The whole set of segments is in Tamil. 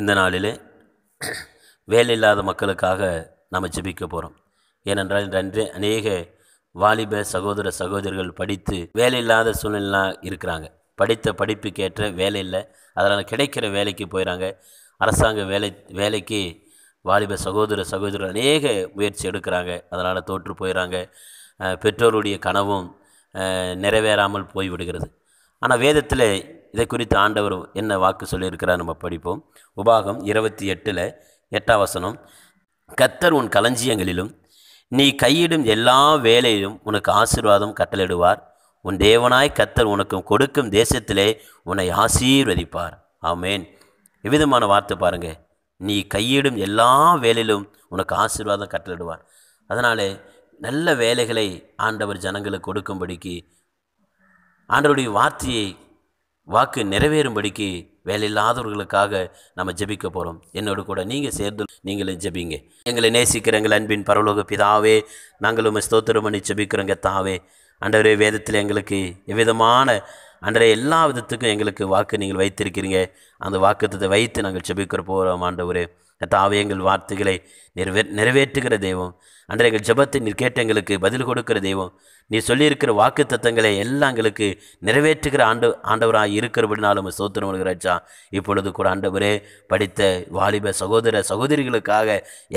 இந்த நாளிலே வேலை இல்லாத மக்களுக்காக நாம் ஜெபிக்க போகிறோம் ஏனென்றால் இன்று அநேக வாலிப சகோதர சகோதரிகள் படித்து வேலை இல்லாத சூழ்நிலாம் இருக்கிறாங்க படித்த படிப்புக்கேற்ற வேலை இல்லை அதனால் கிடைக்கிற வேலைக்கு போயிடறாங்க அரசாங்க வேலை வேலைக்கு வாலிப சகோதர சகோதரர் அநேக முயற்சி எடுக்கிறாங்க அதனால் தோற்று போயிடுறாங்க பெற்றோருடைய கனவும் நிறைவேறாமல் போய்விடுகிறது ஆனால் வேதத்தில் இதை குறித்து ஆண்டவர் என்ன வாக்கு சொல்லியிருக்கிறார் நம்ம படிப்போம் உபாகம் இருபத்தி எட்டில் எட்டாம் வசனம் கத்தர் உன் களஞ்சியங்களிலும் நீ கையிடும் எல்லா வேலையிலும் உனக்கு ஆசீர்வாதம் கட்டளிடுவார் உன் தேவனாய் கத்தர் உனக்கும் கொடுக்கும் தேசத்திலே உன்னை ஆசீர்வதிப்பார் ஆமேன் எவ்விதமான வார்த்தை பாருங்கள் நீ கையிடும் எல்லா வேலையிலும் உனக்கு ஆசீர்வாதம் கட்டளிடுவார் அதனாலே நல்ல வேலைகளை ஆண்டவர் ஜனங்களுக்கு கொடுக்கும்படிக்கு ஆண்டவருடைய வார்த்தையை வாக்கு நிறைவேறும்படிக்கு வேலையில்லாதவர்களுக்காக நம்ம ஜெபிக்க போகிறோம் என்னோடு கூட நீங்கள் சேர்ந்து நீங்களும் ஜெபிங்க எங்களை நேசிக்கிற எங்கள் அன்பின் பரவலோக பிதாவே நாங்களும் ஸ்தோத்திரம் பண்ணி ஜெபிக்கிறோங்க தாவே அன்றவரே வேதத்தில் எங்களுக்கு எவ்விதமான அன்றைய எல்லா விதத்துக்கும் எங்களுக்கு வாக்கு நீங்கள் வைத்திருக்கிறீங்க அந்த வாக்குத்தத்தை வைத்து நாங்கள் செபிக்கிற போகிறோம் ஆண்டவரே தாவே எங்கள் வார்த்தைகளை நிறைவே நிறைவேற்றுகிற தெய்வம் அன்றைய எங்கள் ஜபத்தை நீர் கேட்ட எங்களுக்கு பதில் கொடுக்கிற தெய்வம் நீ சொல்லியிருக்கிற வாக்கு தத்தங்களை எல்லாம் எங்களுக்கு நிறைவேற்றுகிற ஆண்டு ஆண்டவராக இருக்கிறபடினாலும் சோத்திரம் வருகிறாச்சா இப்பொழுது கூட ஆண்டவரே படித்த வாலிப சகோதர சகோதரிகளுக்காக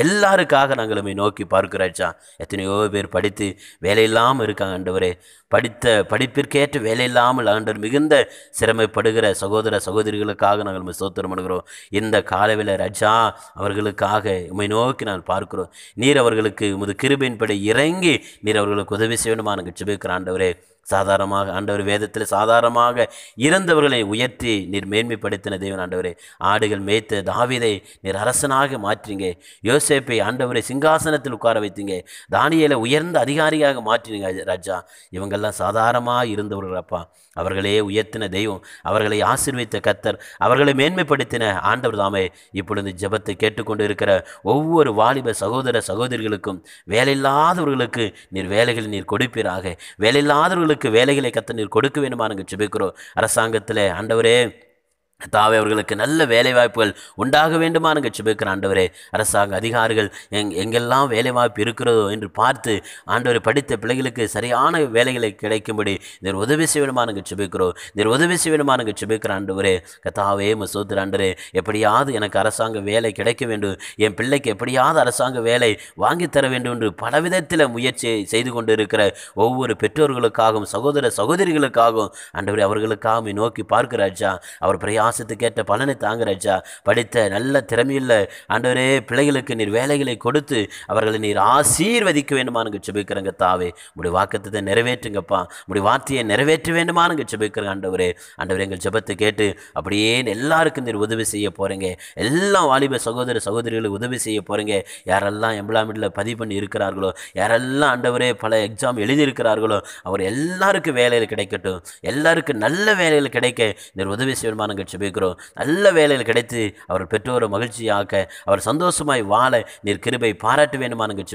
எல்லாருக்காக நாங்கள் நம்மை நோக்கி பார்க்கிறாச்சா எத்தனையோ பேர் படித்து வேலையில்லாமல் இருக்காங்க ஆண்டவரே படித்த படிப்பிற்கேற்ற வேலையில்லாமல் ஆண்டவர் மிகுந்த சிரமைப்படுகிற சகோதர சகோதரிகளுக்காக நம்ம சோத்திரம் பண்ணுகிறோம் இந்த காலவில் ரஜா அவர்களுக்காக உமை நோக்கி நான் பார்க்கிறோம் நீர் அவர்களுக்கு உமது கிருபின்படி இறங்கி நீர் அவர்களுக்கு உதவி செய்யணுமா எனக்கு ஜெபிக்கிற ஆண்டவரே சாதாரணமாக ஆண்டவர் வேதத்தில் சாதாரணமாக இறந்தவர்களை உயர்த்தி நீர் மேன்மைப்படுத்தின தேவன் ஆண்டவரே ஆடுகள் மேய்த்த தாவிதை நீர் அரசனாக மாற்றிங்க யோசேப்பை ஆண்டவரை சிங்காசனத்தில் உட்கார வைத்தீங்க தானியலை உயர்ந்த அதிகாரியாக மாற்றினீங்க ராஜா இவங்கெல்லாம் சாதாரணமாக இருந்தவர்களப்பா அவர்களே உயர்த்தின தெய்வம் அவர்களை ஆசிர்வித்த கத்தர் அவர்களை மேன்மைப்படுத்தின ஆண்டவர் தாமே இப்பொழுது ஜபத்தை கேட்டுக்கொண்டு இருக்கிற ஒவ்வொரு வாலிப சகோதர சகோதரிகளுக்கும் வேலையில்லாதவர்களுக்கு நீர் வேலைகளை நீர் கொடுப்பீராக வேலையில்லாதவர்களுக்கு அவர்களுக்கு வேலைகளை கத்த நீர் கொடுக்க வேண்டுமா நாங்கள் ஜெபிக்கிறோம் அரசாங்கத்தில் ஆண்டவரே தாவே அவர்களுக்கு நல்ல வேலைவாய்ப்புகள் உண்டாக வேண்டுமானுங்க ஜெபிக்கிற ஆண்டவரே அரசாங்க அதிகாரிகள் எங் எங்கெல்லாம் வேலைவாய்ப்பு இருக்கிறதோ என்று பார்த்து ஆண்டவரை படித்த பிள்ளைகளுக்கு சரியான வேலைகளை கிடைக்கும்படி நீர் உதவி செய்யணுமானுங்க ஜெபிக்கிறோம் நீர் உதவி செய்யணுமானுங்க ஜெபிக்கிற ஆண்டவரே கத்தாவே மசோத்திர ஆண்டரே எப்படியாவது எனக்கு அரசாங்க வேலை கிடைக்க வேண்டும் என் பிள்ளைக்கு எப்படியாவது அரசாங்க வேலை வாங்கித்தர வேண்டும் என்று பலவிதத்தில் முயற்சி செய்து கொண்டு இருக்கிற ஒவ்வொரு பெற்றோர்களுக்காகவும் சகோதர சகோதரிகளுக்காகவும் ஆண்டவரே அவர்களுக்காக நோக்கி பார்க்கிறாச்சா அவர் பிரயா பாசத்துக்கேற்ற பலனை தாங்க ராஜா படித்த நல்ல திறமையுள்ள ஆண்டவரே பிள்ளைகளுக்கு நீர் வேலைகளை கொடுத்து அவர்களை நீர் ஆசீர்வதிக்க வேண்டுமானுங்க செபிக்கிறங்க தாவே உடைய வாக்கத்தை நிறைவேற்றுங்கப்பா உடைய வார்த்தையை நிறைவேற்ற வேண்டுமானுங்க செபிக்கிறங்க ஆண்டவரே ஆண்டவரே எங்கள் ஜபத்தை கேட்டு அப்படியே எல்லாருக்கும் நீர் உதவி செய்ய போகிறீங்க எல்லாம் வாலிப சகோதர சகோதரிகளுக்கு உதவி செய்ய போகிறீங்க யாரெல்லாம் எம்ப்ளாய்மெண்ட்டில் பதிவு பண்ணி இருக்கிறார்களோ யாரெல்லாம் ஆண்டவரே பல எக்ஸாம் எழுதியிருக்கிறார்களோ அவர் எல்லாருக்கும் வேலையில் கிடைக்கட்டும் எல்லாருக்கும் நல்ல வேலையில் கிடைக்க நீர் உதவி செய்யணுமானுங்க செபிக்கிறோம் நல்ல வேலையில் கிடைத்து அவர் பெற்றோரை மகிழ்ச்சியாக்க அவர் சந்தோஷமாய் வாழ நீர் கிருபை பாராட்ட வேணுமா நாங்கள்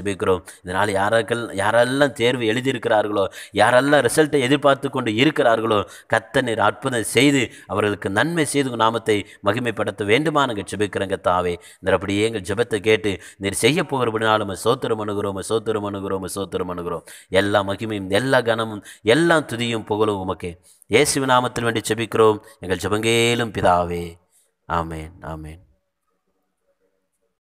இதனால் யாராக்கள் யாரெல்லாம் தேர்வு எழுதியிருக்கிறார்களோ யாரெல்லாம் ரிசல்ட்டை எதிர்பார்த்து கொண்டு இருக்கிறார்களோ கத்த நீர் அற்புதம் செய்து அவர்களுக்கு நன்மை செய்து நாமத்தை மகிமைப்படுத்த வேண்டுமா நாங்கள் தாவே இந்த அப்படியே எங்கள் ஜெபத்தை கேட்டு நீர் செய்ய போகிறபடினாலும் சோத்திரம் அணுகிறோம் சோத்திரம் அணுகிறோம் சோத்திரம் அணுகிறோம் எல்லா மகிமையும் எல்லா கனமும் எல்லா துதியும் புகழும் உமக்கு இயேசுவின் நாமத்தில் வேண்டி செபிக்கிறோம் எங்கள் ஜபங்கேலும் பிதாவே ஆமேன் ஆமேன்